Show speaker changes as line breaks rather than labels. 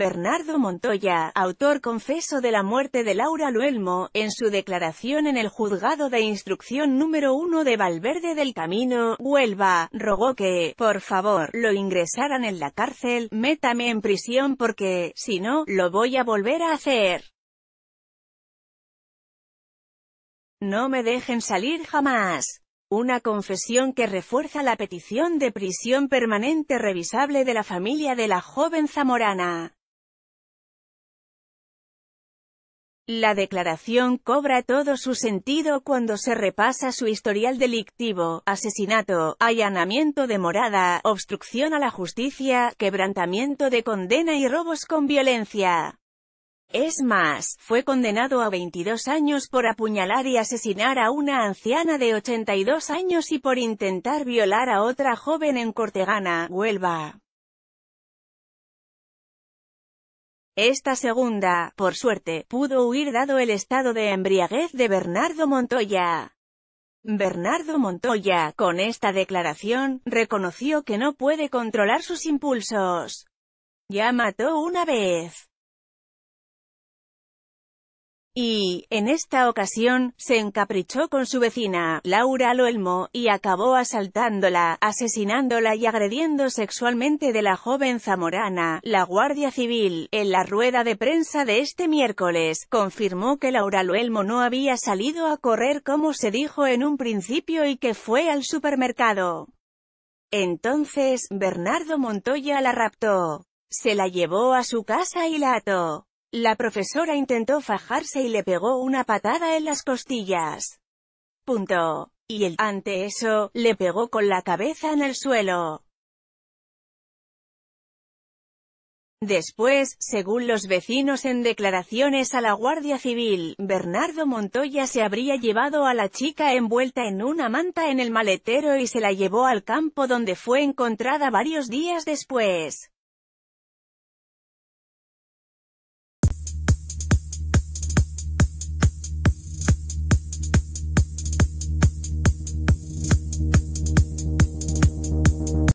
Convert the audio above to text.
Bernardo Montoya, autor confeso de la muerte de Laura Luelmo, en su declaración en el juzgado de instrucción número 1 de Valverde del Camino, Huelva, rogó que, por favor, lo ingresaran en la cárcel, métame en prisión porque, si no, lo voy a volver a hacer. No me dejen salir jamás. Una confesión que refuerza la petición de prisión permanente revisable de la familia de la joven zamorana. La declaración cobra todo su sentido cuando se repasa su historial delictivo, asesinato, allanamiento de morada, obstrucción a la justicia, quebrantamiento de condena y robos con violencia. Es más, fue condenado a 22 años por apuñalar y asesinar a una anciana de 82 años y por intentar violar a otra joven en Cortegana, Huelva. Esta segunda, por suerte, pudo huir dado el estado de embriaguez de Bernardo Montoya. Bernardo Montoya, con esta declaración, reconoció que no puede controlar sus impulsos. Ya mató una vez. Y, en esta ocasión, se encaprichó con su vecina, Laura Loelmo, y acabó asaltándola, asesinándola y agrediendo sexualmente de la joven zamorana. La Guardia Civil, en la rueda de prensa de este miércoles, confirmó que Laura Loelmo no había salido a correr como se dijo en un principio y que fue al supermercado. Entonces, Bernardo Montoya la raptó. Se la llevó a su casa y la ató. La profesora intentó fajarse y le pegó una patada en las costillas. Punto. Y él, ante eso, le pegó con la cabeza en el suelo. Después, según los vecinos en declaraciones a la Guardia Civil, Bernardo Montoya se habría llevado a la chica envuelta en una manta en el maletero y se la llevó al campo donde fue encontrada varios días después.